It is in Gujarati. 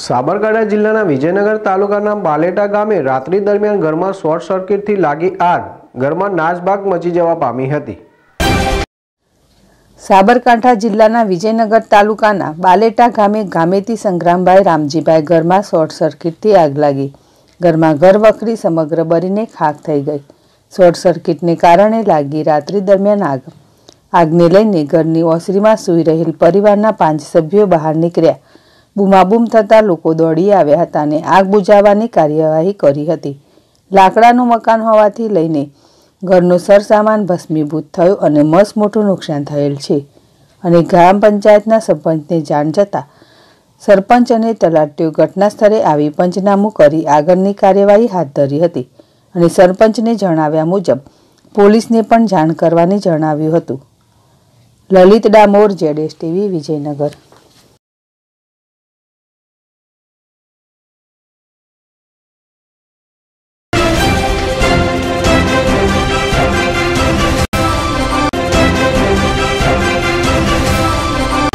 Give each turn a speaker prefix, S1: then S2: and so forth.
S1: સાબરકાંઠા જિલ્લાના વિજયનગર તાલુકાના બાલેટા ગામે રાત્રિ દરમિયાન ઘરમાં શોર્ટ સર્કિટથી લાગી આગ ઘરમાં નાસભાગ મચી જવા પામી હતી
S2: સાબરકાંઠા જિલ્લાના વિજયનગર તાલુકાના બાલેટા ગામે ગામેતી સંગ્રામભાઈ રામજીભાઈ ઘરમાં શોર્ટ સર્કિટથી આગ લાગી ઘરમાં ઘરવખરી સમગ્ર બરીને ખાખ થઈ ગઈ શોર્ટ સર્કિટને કારણે લાગી રાત્રિ દરમિયાન આગ આગને લઈને ઘરની ઓસરીમાં સૂઈ રહેલ પરિવારના પાંચ સભ્યો બહાર નીકળ્યા બૂમાબૂમ થતાં લોકો દોડી આવ્યા હતા અને આગ બુઝાવવાની કાર્યવાહી કરી હતી લાકડાનું મકાન હોવાથી લઈને ઘરનો સરસામાન ભસ્મીભૂત થયો અને મસ મોટું નુકસાન થયેલ છે અને ગ્રામ પંચાયતના સરપંચને જાણ જતાં સરપંચ અને તલાટીઓ ઘટના સ્થળે આવી પંચનામું કરી આગળની કાર્યવાહી હાથ ધરી હતી અને સરપંચને જણાવ્યા મુજબ પોલીસને પણ જાણ કરવાની જણાવ્યું હતું લલિત ડામોર જેડેશ ટીવી વિજયનગર